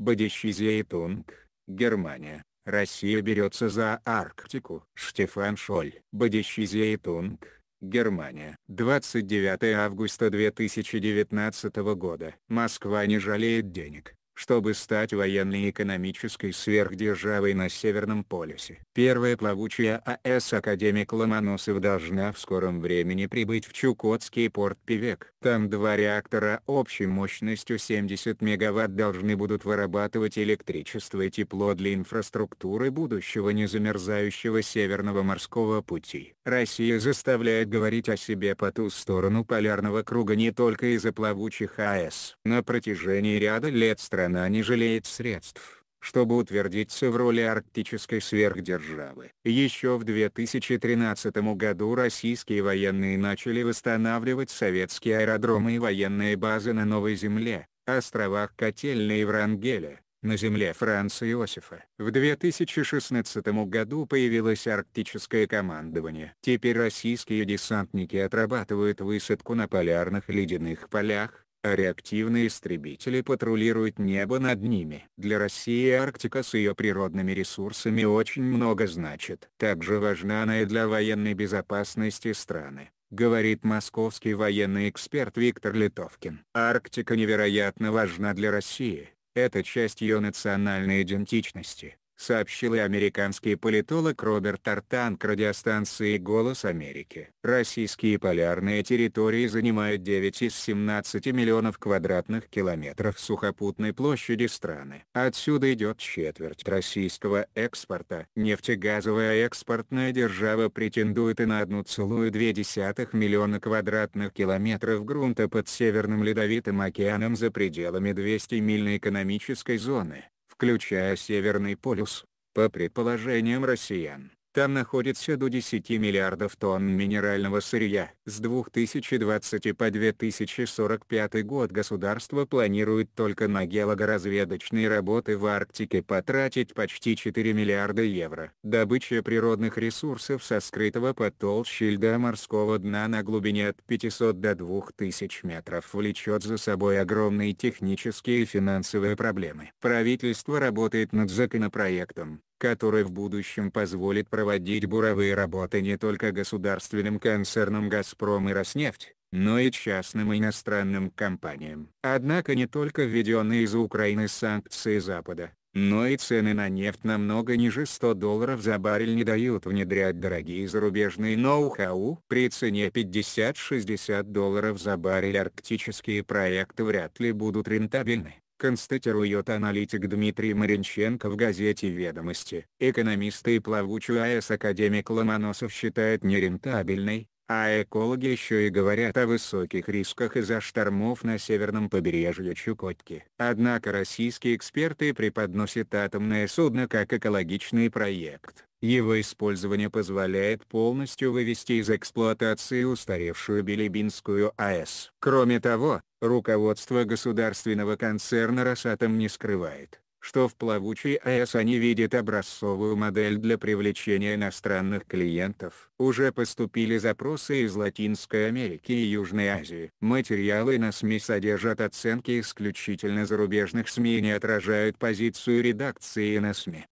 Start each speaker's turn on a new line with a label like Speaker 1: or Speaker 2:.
Speaker 1: Бодищизейтунг, Германия. Россия берется за Арктику. Штефан Шоль. Бодищизейтунг, Германия. 29 августа 2019 года. Москва не жалеет денег чтобы стать военной и экономической сверхдержавой на Северном полюсе. Первая плавучая АЭС «Академик Ломоносов» должна в скором времени прибыть в Чукотский порт Певек. Там два реактора общей мощностью 70 мегаватт должны будут вырабатывать электричество и тепло для инфраструктуры будущего незамерзающего Северного морского пути. Россия заставляет говорить о себе по ту сторону полярного круга не только из-за плавучих АЭС. На протяжении ряда лет страна она не жалеет средств, чтобы утвердиться в роли арктической сверхдержавы. Еще в 2013 году российские военные начали восстанавливать советские аэродромы и военные базы на Новой Земле, островах Котельной и Врангеля, на земле Франца Иосифа. В 2016 году появилось арктическое командование. Теперь российские десантники отрабатывают высадку на полярных ледяных полях, реактивные истребители патрулируют небо над ними. Для России Арктика с ее природными ресурсами очень много значит. Также важна она и для военной безопасности страны говорит московский военный эксперт Виктор Литовкин. Арктика невероятно важна для России, это часть ее национальной идентичности, сообщил и американский политолог Роберт Артан радиостанции «Голос Америки». Российские полярные территории занимают 9 из 17 миллионов квадратных километров сухопутной площади страны. Отсюда идет четверть российского экспорта. Нефтегазовая экспортная держава претендует и на 1,2 миллиона квадратных километров грунта под Северным Ледовитым океаном за пределами 200 мильной экономической зоны включая Северный полюс, по предположениям россиян. Там находится до 10 миллиардов тонн минерального сырья. С 2020 по 2045 год государство планирует только на геологоразведочные работы в Арктике потратить почти 4 миллиарда евро. Добыча природных ресурсов со скрытого под толщей льда морского дна на глубине от 500 до 2000 метров влечет за собой огромные технические и финансовые проблемы. Правительство работает над законопроектом, который в будущем позволит проводить буровые работы не только государственным концернам «Газпром» и «Роснефть», но и частным и иностранным компаниям. Однако не только введенные из Украины санкции Запада, но и цены на нефть намного ниже 100 долларов за баррель не дают внедрять дорогие зарубежные ноу-хау. При цене 50-60 долларов за баррель арктические проекты вряд ли будут рентабельны констатирует аналитик Дмитрий Маринченко в газете «Ведомости». Экономисты и плавучую АЭС академик Ломоносов считает нерентабельной, а экологи еще и говорят о высоких рисках из-за штормов на северном побережье Чукотки. Однако российские эксперты преподносят атомное судно как экологичный проект. Его использование позволяет полностью вывести из эксплуатации устаревшую Билибинскую АЭС. Кроме того, Руководство государственного концерна «Росатом» не скрывает, что в плавучей АЭС они видят образцовую модель для привлечения иностранных клиентов. Уже поступили запросы из Латинской Америки и Южной Азии. Материалы на СМИ содержат оценки исключительно зарубежных СМИ и не отражают позицию редакции на СМИ.